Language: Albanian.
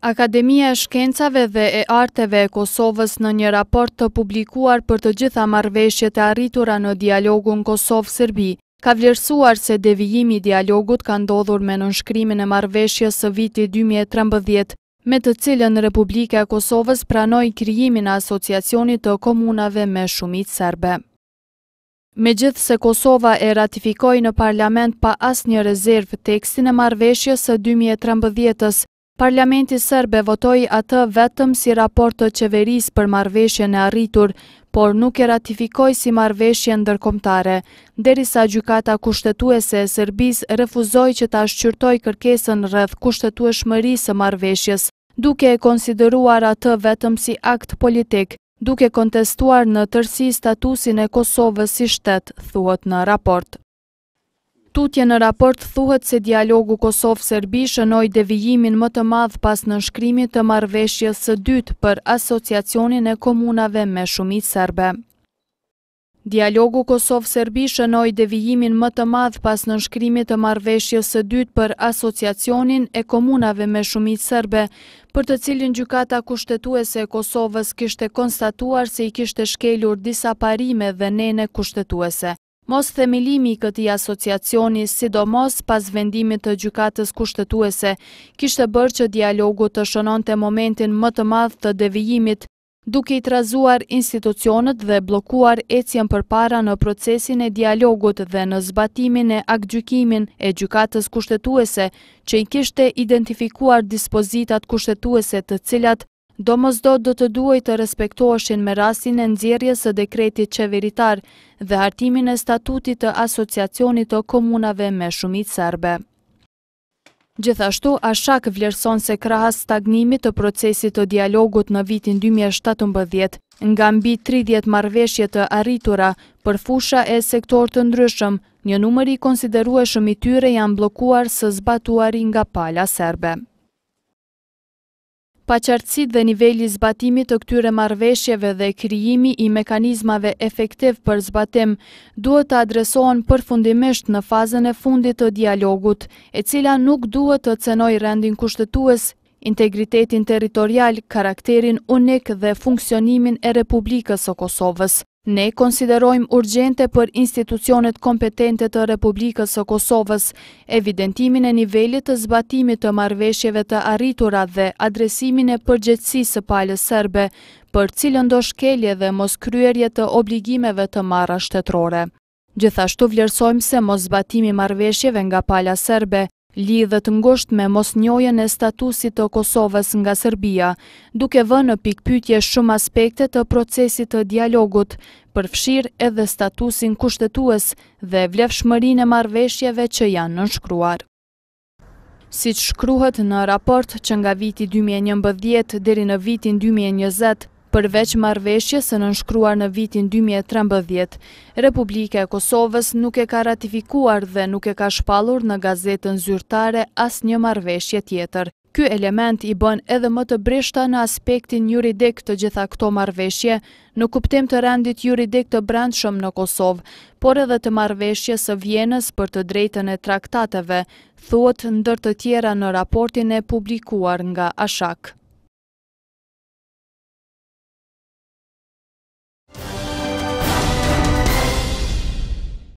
Akademia e Shkencave dhe e Arteve e Kosovës në një raport të publikuar për të gjitha marveshjet e arritura në dialogun Kosovë-Sërbi, ka vlerësuar se devijimi dialogut ka ndodhur me nënshkrimin e marveshjes së viti 2013, me të cilën Republike e Kosovës pranoj kryimin asociacionit të komunave me shumit serbe. Me gjithë se Kosova e ratifikoj në parlament pa as një rezervë tekstin e marveshjes së 2013-ës, Parlamenti Sërbe votoj atë vetëm si raport të qeveris për marveshje në arritur, por nuk e ratifikoj si marveshje ndërkomtare, derisa gjukata kushtetuese e Sërbis refuzoj që ta shqyrtoj kërkesën rrëth kushtetue shmërisë marveshjes, duke e konsideruar atë vetëm si akt politik, duke kontestuar në tërsi statusin e Kosovës si shtetë, thuot në raport tutje në raport thuhet se dialogu Kosovë-Serbi shënoj devijimin më të madhë pas në nshkrimi të marveshjes së dytë për asociacionin e komunave me shumit sërbe. Dialogu Kosovë-Serbi shënoj devijimin më të madhë pas në nshkrimi të marveshjes së dytë për asociacionin e komunave me shumit sërbe, për të cilin gjukata kushtetuese e Kosovës kishte konstatuar se i kishte shkelur disa parime dhe nene kushtetuese mos themelimi i këti asociacioni, sidomos pas vendimit të gjukatës kushtetuese, kishtë bërë që dialogu të shënon të momentin më të madhë të devijimit, duke i trazuar institucionet dhe blokuar ecjen për para në procesin e dialogut dhe në zbatimin e akë gjykimin e gjykatës kushtetuese, që i kishte identifikuar dispozitat kushtetuese të cilat do mos do të duaj të respektuashin me rasin e nëzirjes e dekretit qeveritar dhe hartimin e statutit të asociacionit të komunave me shumit serbe. Gjithashtu, Ashak vlerëson se kraha stagnimit të procesit të dialogut në vitin 2017, nga mbi 30 marveshje të arritura për fusha e sektor të ndryshëm, një numëri konsideru e shumityre janë blokuar së zbatuari nga pala serbe paqartësit dhe nivelli zbatimit të këtyre marveshjeve dhe kryimi i mekanizmave efektiv për zbatim, duhet të adresohen përfundimisht në fazën e fundit të dialogut, e cila nuk duhet të cenoj rendin kushtetues, integritetin teritorial, karakterin unik dhe funksionimin e Republikës o Kosovës. Ne konsiderojmë urgjente për institucionet kompetente të Republikës së Kosovës, evidentimin e nivellit të zbatimit të marveshjeve të arritura dhe adresimin e përgjëtsi së palës sërbe, për cilën do shkelje dhe mos kryerje të obligimeve të marra shtetrore. Gjithashtu vlerësojmë se mos zbatimi marveshjeve nga pala sërbe lidhët ngosht me mos njojën e statusit të Kosovës nga Serbia, duke vë në pikpytje shumë aspekte të procesit të dialogut, përfshir edhe statusin kushtetues dhe vlefshmërin e marveshjeve që janë shkruar. Si që shkruhet në raport që nga viti 2011 dheri në vitin 2020, Përveç marveshje së nënshkruar në vitin 2013, Republika e Kosovës nuk e ka ratifikuar dhe nuk e ka shpalur në gazetën zyrtare as një marveshje tjetër. Ky element i bën edhe më të breshta në aspektin juridik të gjitha këto marveshje, në kuptim të rendit juridik të brandshëm në Kosovë, por edhe të marveshje së vjenës për të drejtën e traktateve, thuët ndër të tjera në raportin e publikuar nga Ashak.